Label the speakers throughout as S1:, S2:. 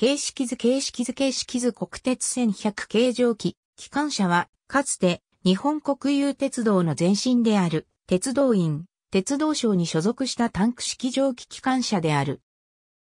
S1: 形式図形式図形式図国鉄1100形状機、機関車は、かつて、日本国有鉄道の前身である、鉄道院、鉄道省に所属したタンク式蒸気機関車である。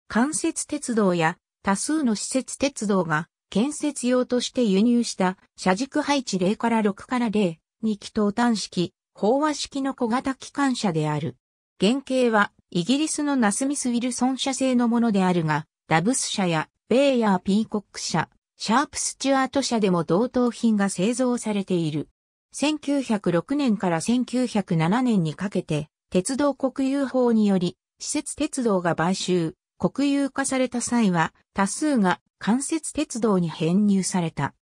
S1: 関節鉄道や、多数の施設鉄道が、建設用として輸入した、車軸配置0から6から0、2気筒端式、飽和式の小型機関車である。原型は、イギリスのナスミス・ウィルソン社製のものであるが、ダブス社やベイヤー・ピーコック社、シャープ・スチュアート社でも同等品が製造されている。1906年から1907年にかけて、鉄道国有法により、施設鉄道が買収、国有化された際は、多数が間接鉄道に編入された。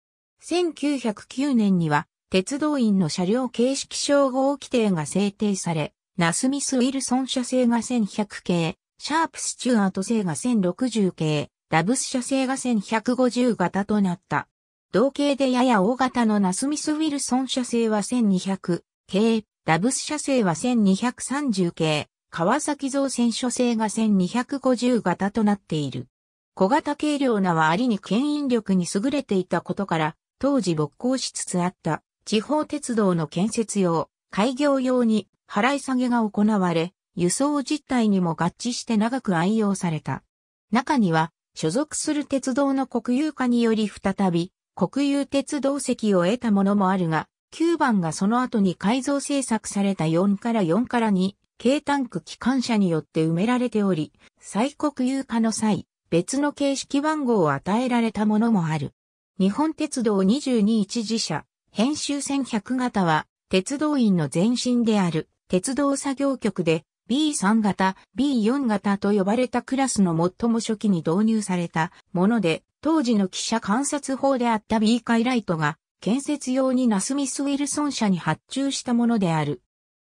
S1: 1909年には、鉄道員の車両形式称号規定が制定され、ナスミス・ウィルソン社製が1100系、シャープ・スチュアート製が1060系、ラブス社製が1150型となった。同型でやや大型のナスミス・ウィルソン社製は1200系、ラブス社製は1230系、川崎造船所製が1250型となっている。小型軽量なはありに牽引力に優れていたことから、当時勃興しつつあった地方鉄道の建設用、開業用に払い下げが行われ、輸送実態にも合致して長く愛用された。中には所属する鉄道の国有化により再び、国有鉄道席を得たものもあるが、9番がその後に改造制作された4から4から2、軽タンク機関車によって埋められており、再国有化の際、別の形式番号を与えられたものもある。日本鉄道2 2一時社、編集線100型は、鉄道員の前身である、鉄道作業局で、B3 型、B4 型と呼ばれたクラスの最も初期に導入されたもので、当時の記者観察法であった B 回ライトが、建設用にナスミス・ウィルソン社に発注したものである。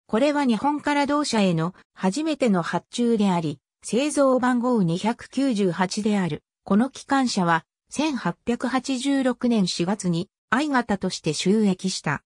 S1: これは日本から同社への初めての発注であり、製造番号298である。この機関車は、1886年4月に I 型として収益した。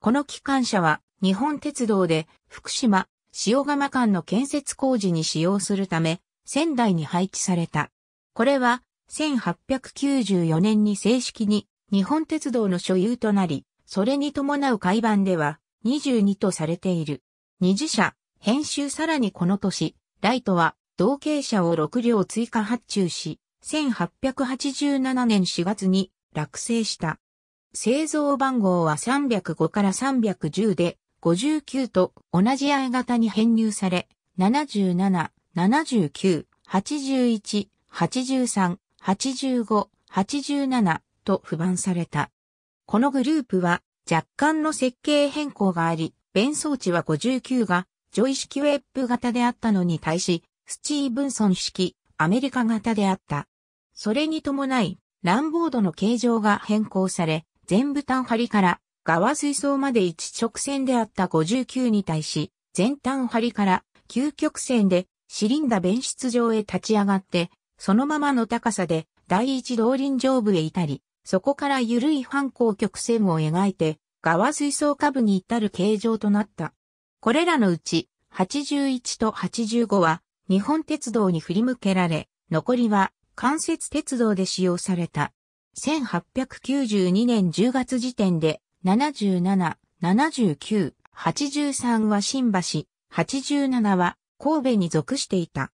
S1: この機関車は、日本鉄道で福島、塩釜間の建設工事に使用するため、仙台に配置された。これは、1894年に正式に日本鉄道の所有となり、それに伴う改版では22とされている。二次社、編集さらにこの年、ライトは同型車を6両追加発注し、1887年4月に落成した。製造番号は305から310で、59と同じ I 型に編入され、77、79、81、83、85、87と不番された。このグループは若干の設計変更があり、弁装置は59がジョイ式ウェップ型であったのに対し、スチーブンソン式アメリカ型であった。それに伴い、ランボードの形状が変更され、全部単張りから側水槽まで一直線であった59に対し、前端張りから急曲線でシリンダ弁出場へ立ち上がって、そのままの高さで第一動輪上部へ至り、そこから緩い反光曲線を描いて、側水槽下部に至る形状となった。これらのうち、81と85は、日本鉄道に振り向けられ、残りは、関節鉄道で使用された。1892年10月時点で、77、79、83は新橋、87は神戸に属していた。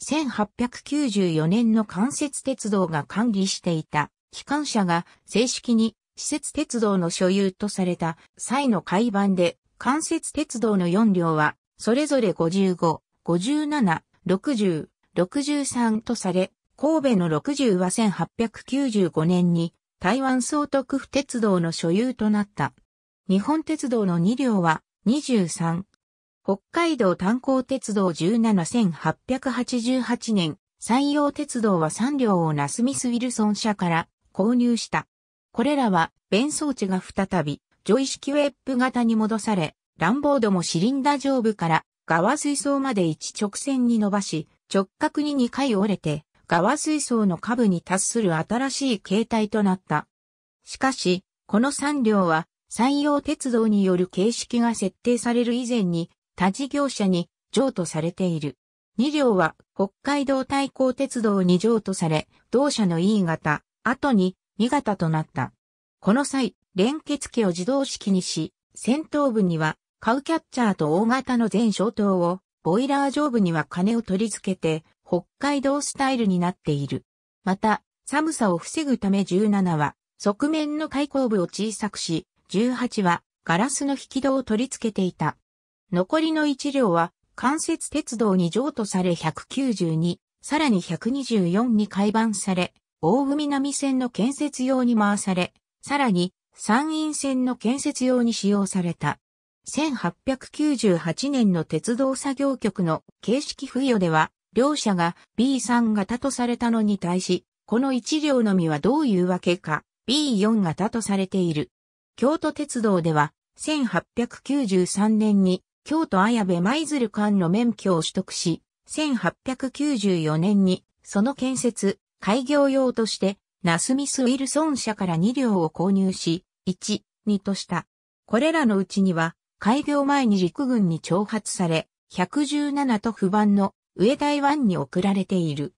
S1: 1894年の関節鉄道が管理していた機関車が正式に施設鉄道の所有とされた際の改版で関節鉄道の4両はそれぞれ55、57、60、63とされ、神戸の60は1895年に台湾総督府鉄道の所有となった。日本鉄道の2両は23。北海道炭鉱鉄道17,888年、山陽鉄道は3両をナスミス・ウィルソン社から購入した。これらは、弁装置が再び、ジョイ式ウェップ型に戻され、ランボードもシリンダ上部から側水槽まで一直線に伸ばし、直角に2回折れて、側水槽の下部に達する新しい形態となった。しかし、この3両は山陽鉄道による形式が設定される以前に他事業者に譲渡されている。2両は北海道対抗鉄道に譲渡され、同社の E 型、後に2型となった。この際、連結機を自動式にし、先頭部にはカウキャッチャーと大型の全小灯を、ボイラー上部には金を取り付けて、北海道スタイルになっている。また、寒さを防ぐため17は、側面の開口部を小さくし、18はガラスの引き戸を取り付けていた。残りの1両は関節鉄道に譲渡され192、さらに124に改版され、大海南線の建設用に回され、さらに山陰線の建設用に使用された。1898年の鉄道作業局の形式付与では、両者が B3 型とされたのに対し、この1両のみはどういうわけか B4 型とされている。京都鉄道では、1893年に京都綾部舞鶴間の免許を取得し、1894年にその建設、開業用として、ナスミス・ウィルソン社から2両を購入し、1、2とした。これらのうちには、開業前に陸軍に挑発され、117と不番の上台湾に送られている。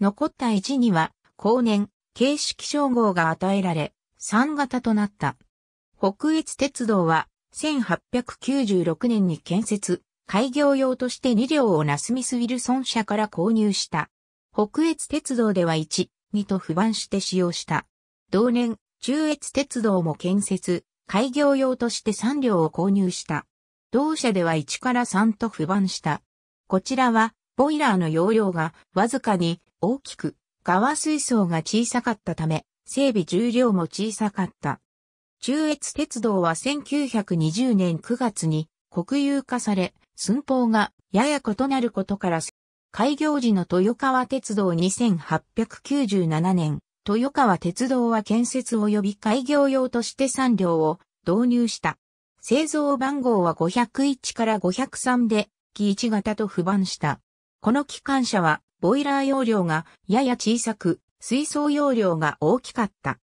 S1: 残った置には、後年、形式称号が与えられ、3型となった。北越鉄道は、1896年に建設、開業用として2両をナスミス・ウィルソン社から購入した。北越鉄道では1、2と不安して使用した。同年、中越鉄道も建設、開業用として3両を購入した。同社では1から3と不安した。こちらはボイラーの容量がわずかに大きく、側水槽が小さかったため、整備重量も小さかった。中越鉄道は1920年9月に国有化され、寸法がやや異なることから、開業時の豊川鉄道2897年、豊川鉄道は建設及び開業用として3両を導入した。製造番号は501から503で、木1型と不番した。この機関車は、ボイラー容量がやや小さく、水槽容量が大きかった。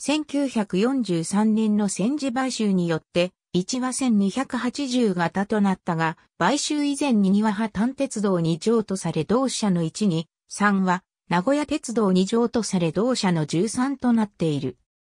S1: 1943年の戦時買収によって、1は1280型となったが、買収以前に2派。単鉄道に譲渡され同社の1に、3は名古屋鉄道に譲渡され同社の13となっている。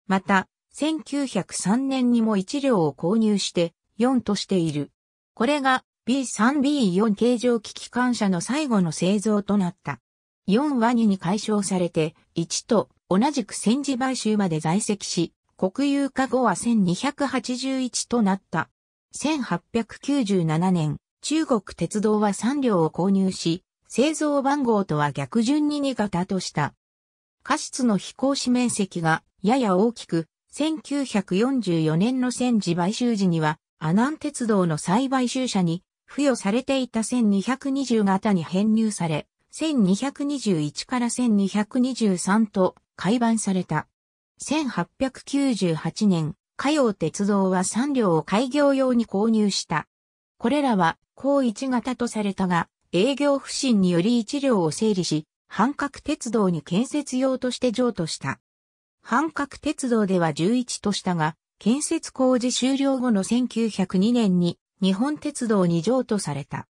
S1: また、1903年にも1両を購入して4としている。これが B3B4 形状機機関車の最後の製造となった。4ワニに解消されて、1と同じく戦時買収まで在籍し、国有化後は1281となった。1897年、中国鉄道は3両を購入し、製造番号とは逆順に2型とした。過失の飛行士面積がやや大きく、1944年の戦時買収時には、阿南鉄道の再買収者に付与されていた1220型に編入され、1221から1223と改版された。1898年、火曜鉄道は3両を開業用に購入した。これらは、高1型とされたが、営業不振により1両を整理し、半角鉄道に建設用として譲渡した。半角鉄道では11としたが、建設工事終了後の1902年に日本鉄道に譲渡された。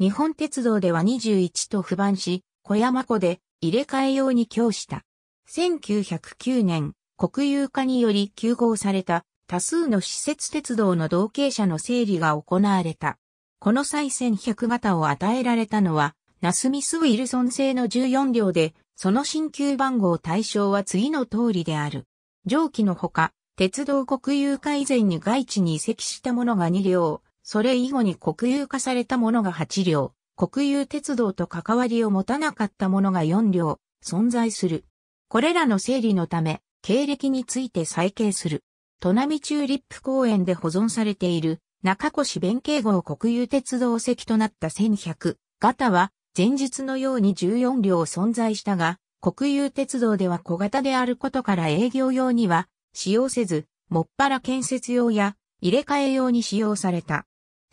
S1: 日本鉄道では21と不番し、小山湖で入れ替え用に供した。1909年、国有化により休号された多数の施設鉄道の同型者の整理が行われた。この際1100型を与えられたのは、ナスミス・ウィルソン製の14両で、その新旧番号対象は次の通りである。上記のほか、鉄道国有化以前に外地に移籍したものが2両、それ以後に国有化されたものが8両、国有鉄道と関わりを持たなかったものが4両、存在する。これらの整理のため、経歴について再掲する。砺波チューリップ公園で保存されている中越弁慶号国有鉄道席となった1100型は前日のように14両存在したが、国有鉄道では小型であることから営業用には使用せず、もっぱら建設用や入れ替え用に使用された。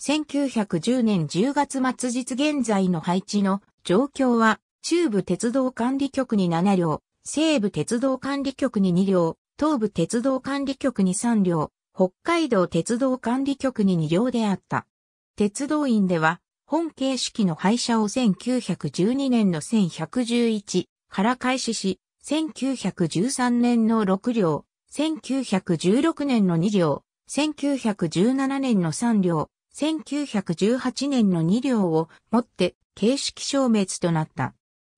S1: 1910年10月末日現在の配置の状況は、中部鉄道管理局に7両、西部鉄道管理局に2両、東部鉄道管理局に3両、北海道鉄道管理局に2両であった。鉄道院では、本形式の廃車を1912年の1111から開始し、1913年の6両、1916年の2両、1917年の3両、1918年の2両をもって形式消滅となった。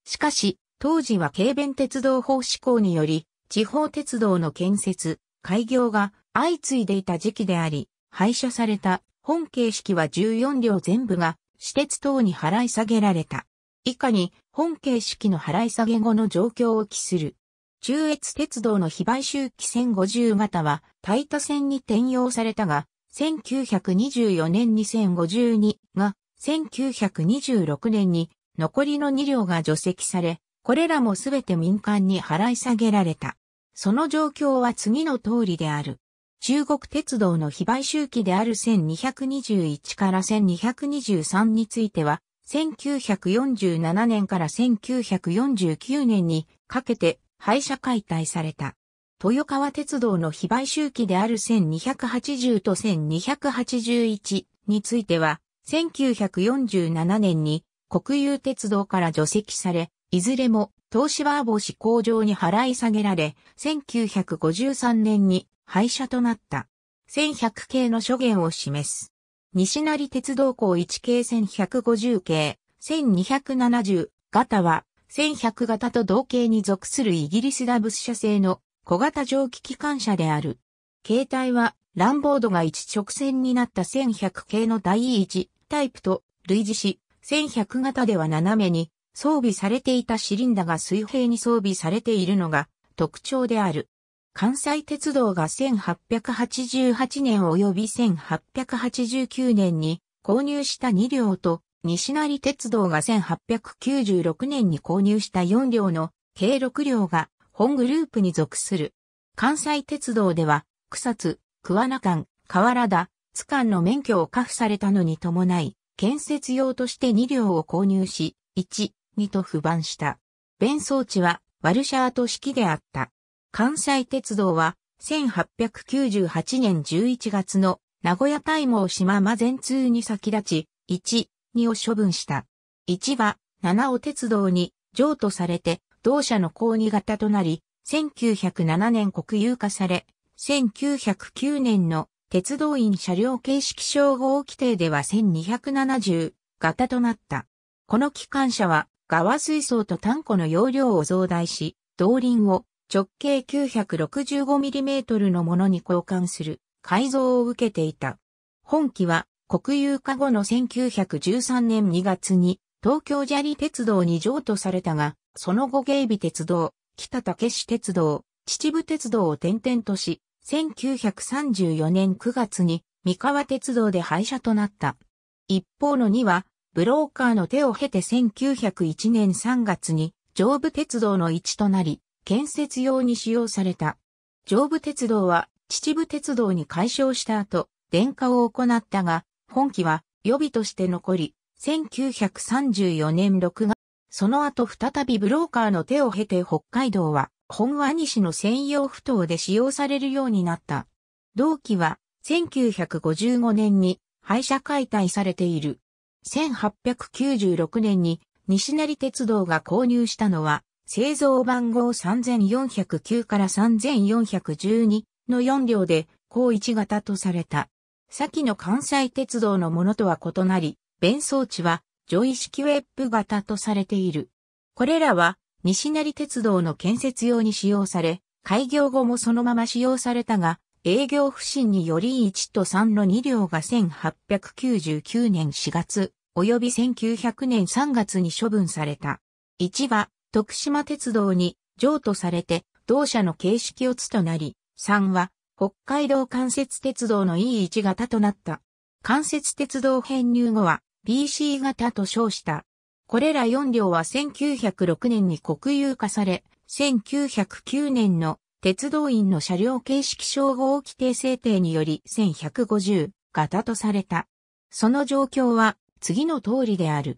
S1: しかし、当時は軽便鉄道法施行により、地方鉄道の建設、開業が相次いでいた時期であり、廃車された本形式は14両全部が私鉄等に払い下げられた。以下に本形式の払い下げ後の状況を記する。中越鉄道の非買収期1050型は、タイタ線に転用されたが、1924年2 0 5 2が、1926年に残りの2両が除籍され、これらもすべて民間に払い下げられた。その状況は次の通りである。中国鉄道の非買収期である1221から1223については、1947年から1949年にかけて廃車解体された。豊川鉄道の非買収期である1280と1281については、1947年に国有鉄道から除籍され、いずれも東芝帽子工場に払い下げられ、1953年に廃車となった。1100系の諸言を示す。西成鉄道港1系1150系、1270型は1100型と同型に属するイギリスダブス社製の小型蒸気機関車である。携帯は、ランボードが一直線になった1100系の第1タイプと類似し、1100型では斜めに装備されていたシリンダが水平に装備されているのが特徴である。関西鉄道が1888年及び1889年に購入した2両と、西成鉄道が1896年に購入した4両の計6両が本グループに属する。関西鉄道では、草津、桑名間、河原田、津間の免許を下付されたのに伴い、建設用として2両を購入し、1、2と不番した。弁装置は、ワルシャート式であった。関西鉄道は、1898年11月の名古屋大網島間全通に先立ち、1、2を処分した。1は、七尾鉄道に譲渡されて、同社の抗議型となり、1907年国有化され、1909年の鉄道員車両形式称号規定では1270型となった。この機関車は、側水槽と炭個の容量を増大し、動輪を直径 965mm のものに交換する改造を受けていた。本機は国有化後の1913年2月に東京砂利鉄道に譲渡されたが、その後芸備鉄道、北竹市鉄道、秩父鉄道を転々とし、1934年9月に三河鉄道で廃車となった。一方の2は、ブローカーの手を経て1901年3月に上部鉄道の一となり、建設用に使用された。上部鉄道は秩父鉄道に改称した後、電化を行ったが、本機は予備として残り、1934年6月その後再びブローカーの手を経て北海道は本和西の専用不頭で使用されるようになった。同期は1955年に廃車解体されている。1896年に西成鉄道が購入したのは製造番号3409から3412の4両で高1型とされた。先の関西鉄道のものとは異なり、弁装置はジョイ式ウェップ型とされている。これらは西成鉄道の建設用に使用され、開業後もそのまま使用されたが、営業不振により1と3の2両が1899年4月、及び1900年3月に処分された。1は、徳島鉄道に譲渡されて、同社の形式をつとなり、3は、北海道関節鉄道の E1 型となった。関節鉄道編入後は、BC 型と称した。これら4両は1906年に国有化され、1909年の鉄道員の車両形式称号規定制定により1150型とされた。その状況は次の通りである。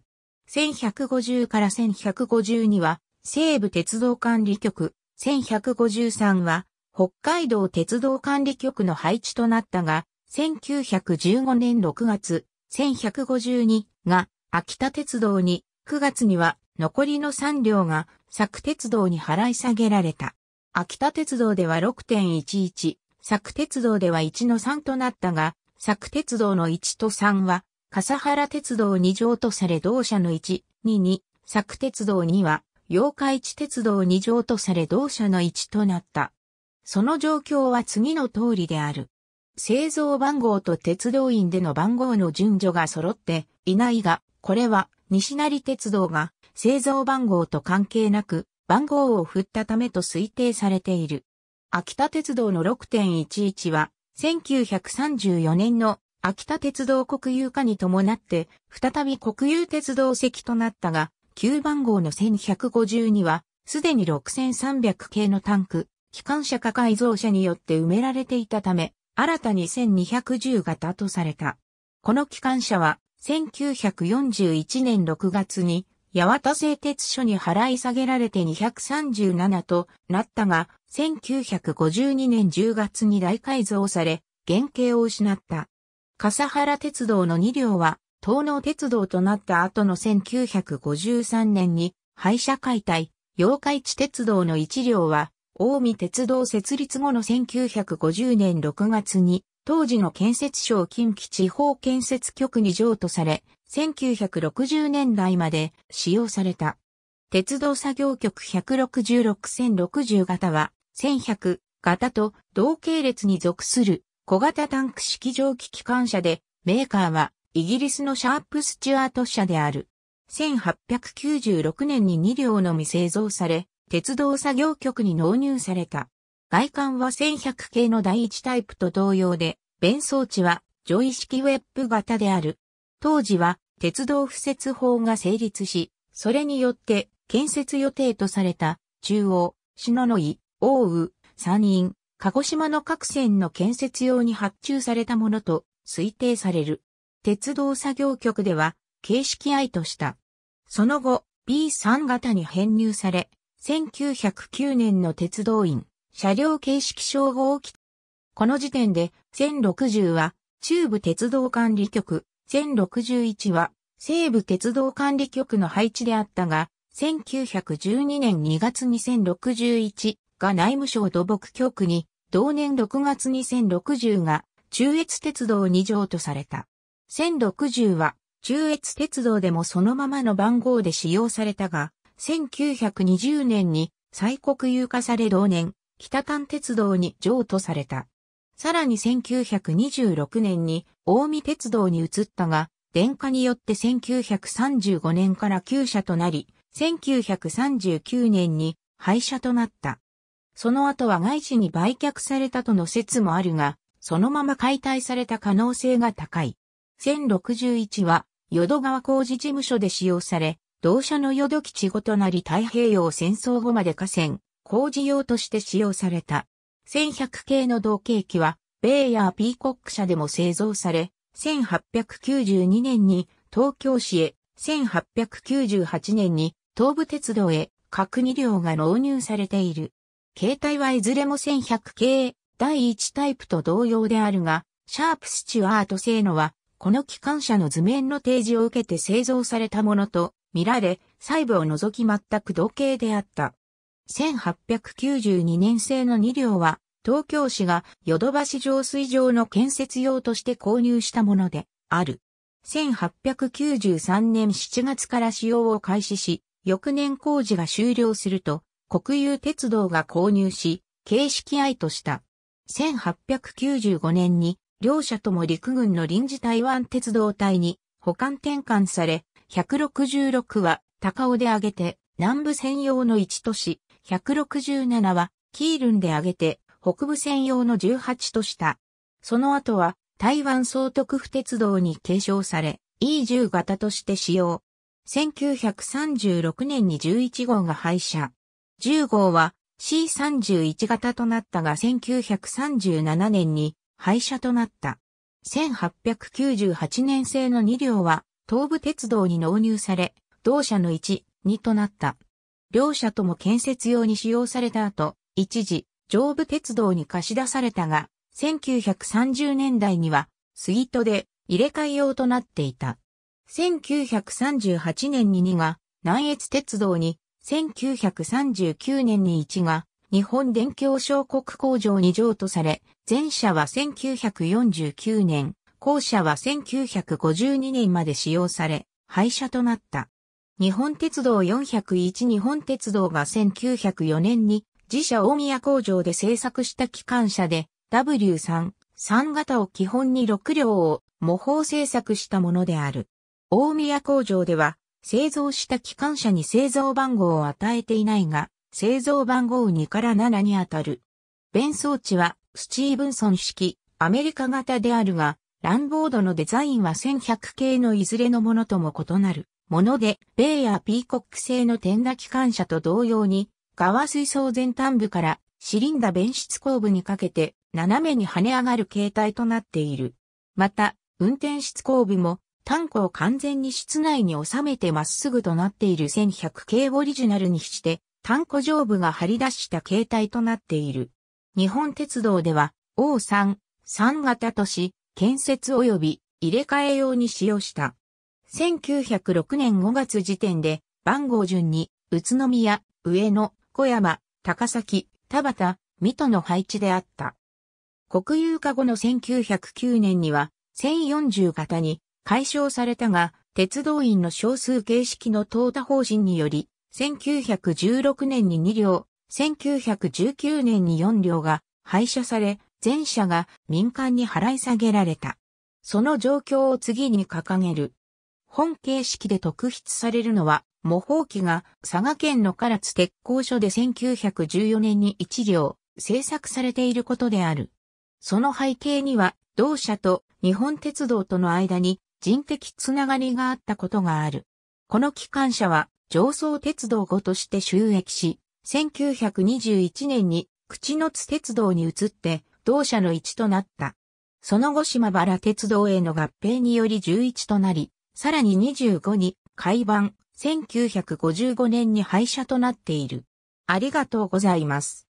S1: 1150から1152は西部鉄道管理局、1153は北海道鉄道管理局の配置となったが、1915年6月、1152が秋田鉄道に、9月には残りの3両が佐久鉄道に払い下げられた。秋田鉄道では6.11、佐久鉄道では1の3となったが、佐久鉄道の1と3は、笠原鉄道2乗とされ同社の1、2に、佐久鉄道2は、八日市鉄道2乗とされ同社の1となった。その状況は次の通りである。製造番号と鉄道院での番号の順序が揃っていないが、これは西成鉄道が製造番号と関係なく番号を振ったためと推定されている。秋田鉄道の6.11は1934年の秋田鉄道国有化に伴って再び国有鉄道席となったが、旧番号の1152はすでに6300系のタンク、機関車化改造車によって埋められていたため、新たに1210型とされた。この機関車は、1941年6月に、八幡製鉄所に払い下げられて237となったが、1952年10月に大改造され、原型を失った。笠原鉄道の2両は、東能鉄道となった後の1953年に、廃車解体、妖怪地鉄道の1両は、大見鉄道設立後の1950年6月に、当時の建設省近畿地方建設局に譲渡され、1960年代まで使用された。鉄道作業局166-1060型は、1100型と同系列に属する小型タンク式蒸気機関車で、メーカーはイギリスのシャープスチュアート社である。1896年に2両のみ製造され、鉄道作業局に納入された。外観は1100系の第1タイプと同様で、弁装置は上位式ウェップ型である。当時は鉄道敷設法が成立し、それによって建設予定とされた中央、篠野井、大宇、山陰、鹿児島の各線の建設用に発注されたものと推定される。鉄道作業局では形式愛とした。その後、B3 型に編入され、1909年の鉄道員、車両形式称号をきこの時点で、1060は、中部鉄道管理局、1061は、西部鉄道管理局の配置であったが、1912年2月に0 6 1が内務省土木局に、同年6月に0 6 0が中越鉄道2乗とされた。1060は中越鉄道でもそのままの番号で使用されたが、1920年に再国有化され同年、北丹鉄道に譲渡された。さらに1926年に大見鉄道に移ったが、電化によって1935年から旧社となり、1939年に廃車となった。その後は外資に売却されたとの説もあるが、そのまま解体された可能性が高い。1061は、淀川工事事務所で使用され、同社の淀基地ごとなり太平洋戦争後まで河川、工事用として使用された。1100系の同型機は、ベイヤーピーコック社でも製造され、1892年に東京市へ、1898年に東武鉄道へ各2両が納入されている。携帯はいずれも1100系第1タイプと同様であるが、シャープスチュアート製のは、この機関車の図面の提示を受けて製造されたものと見られ、細部を除き全く同型であった。1892年製の2両は、東京市がヨドバシ浄水場の建設用として購入したものである。1893年7月から使用を開始し、翌年工事が終了すると、国有鉄道が購入し、形式愛とした。1895年に、両社とも陸軍の臨時台湾鉄道隊に保管転換され、166は高尾で挙げて南部専用の1都市、167はキールンで挙げて北部専用の18とした。その後は台湾総督府鉄道に継承され E10 型として使用。1936年に11号が廃車。10号は C31 型となったが1937年に廃車となった。1898年製の2両は東武鉄道に納入され、同社の1、2となった。両社とも建設用に使用された後、一時、上部鉄道に貸し出されたが、1930年代には、杉戸で入れ替え用となっていた。1938年に2が南越鉄道に、1939年に1が日本電協小国工場に譲渡され、前社は1949年、校舎は1952年まで使用され、廃車となった。日本鉄道401日本鉄道が1904年に自社大宮工場で製作した機関車で W3、3型を基本に6両を模倣製作したものである。大宮工場では製造した機関車に製造番号を与えていないが、製造番号2から7にあたる。弁装置はスチーブンソン式アメリカ型であるが、ランボードのデザインは1100系のいずれのものとも異なるもので、米やピーコック製の点打機関車と同様に、側水槽前端部からシリンダ弁出後部にかけて斜めに跳ね上がる形態となっている。また、運転室後部もタンクを完全に室内に収めてまっすぐとなっている1100系オリジナルにして、タンク上部が張り出した形態となっている。日本鉄道では、O3、3型とし、建設及び入れ替え用に使用した。1906年5月時点で番号順に宇都宮、上野、小山、高崎、田畑、水戸の配置であった。国有化後の1909年には1040型に解消されたが、鉄道員の少数形式の淘汰方針により、1916年に2両、1919年に4両が廃車され、全社が民間に払い下げられた。その状況を次に掲げる。本形式で特筆されるのは、模倣機が佐賀県の唐津鉄工所で1914年に一両制作されていることである。その背景には、同社と日本鉄道との間に人的つながりがあったことがある。この機関車は上層鉄道後として収益し、1921年に口の津鉄道に移って同社の一となった。その後島原鉄道への合併により11となり、さらに25に開版、1955年に廃車となっている。ありがとうございます。